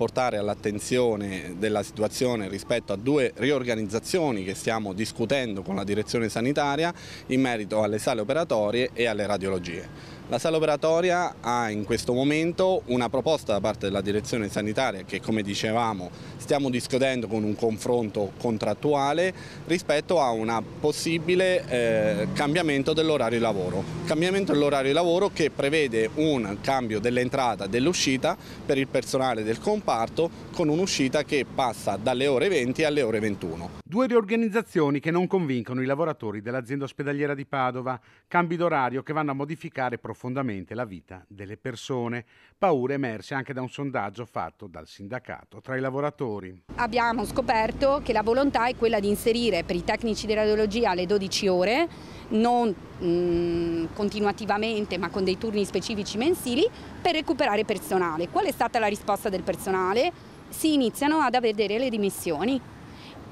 portare all'attenzione della situazione rispetto a due riorganizzazioni che stiamo discutendo con la direzione sanitaria in merito alle sale operatorie e alle radiologie. La sala operatoria ha in questo momento una proposta da parte della direzione sanitaria che come dicevamo stiamo discutendo con un confronto contrattuale rispetto a un possibile eh, cambiamento dell'orario di lavoro. Cambiamento dell'orario di lavoro che prevede un cambio dell'entrata e dell'uscita per il personale del comparto con un'uscita che passa dalle ore 20 alle ore 21. Due riorganizzazioni che non convincono i lavoratori dell'azienda ospedaliera di Padova, cambi d'orario che vanno a modificare profondamente la vita delle persone, paure emerse anche da un sondaggio fatto dal sindacato tra i lavoratori. Abbiamo scoperto che la volontà è quella di inserire per i tecnici di radiologia le 12 ore, non mh, mm, continuativamente ma con dei turni specifici mensili, per recuperare personale. Qual è stata la risposta del personale? Si iniziano ad avere le dimissioni.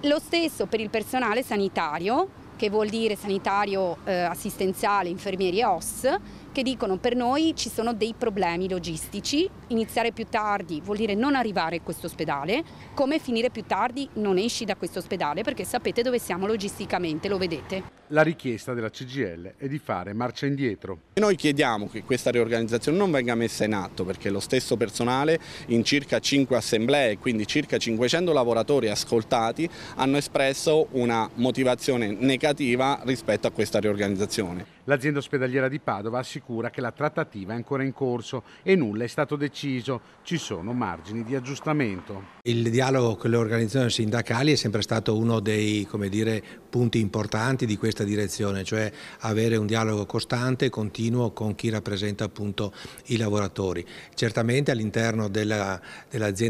Lo stesso per il personale sanitario che vuol dire sanitario eh, assistenziale, infermieri e OS, che dicono per noi ci sono dei problemi logistici, iniziare più tardi vuol dire non arrivare a questo ospedale, come finire più tardi non esci da questo ospedale perché sapete dove siamo logisticamente, lo vedete. La richiesta della CGL è di fare marcia indietro. Noi chiediamo che questa riorganizzazione non venga messa in atto perché lo stesso personale in circa 5 assemblee, quindi circa 500 lavoratori ascoltati, hanno espresso una motivazione negativa significativa rispetto a questa riorganizzazione. L'azienda ospedaliera di Padova assicura che la trattativa è ancora in corso e nulla è stato deciso, ci sono margini di aggiustamento. Il dialogo con le organizzazioni sindacali è sempre stato uno dei dire, punti importanti di questa direzione, cioè avere un dialogo costante e continuo con chi rappresenta appunto i lavoratori. Certamente all'interno dell'azienda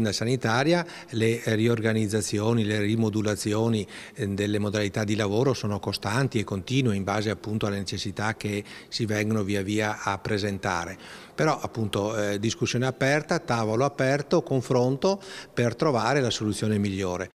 dell sanitaria le riorganizzazioni, le rimodulazioni eh, delle modalità di lavoro sono costanti e continue in base appunto alle necessità che si vengono via via a presentare. Però appunto eh, discussione aperta, tavolo aperto, confronto per trovare la soluzione migliore.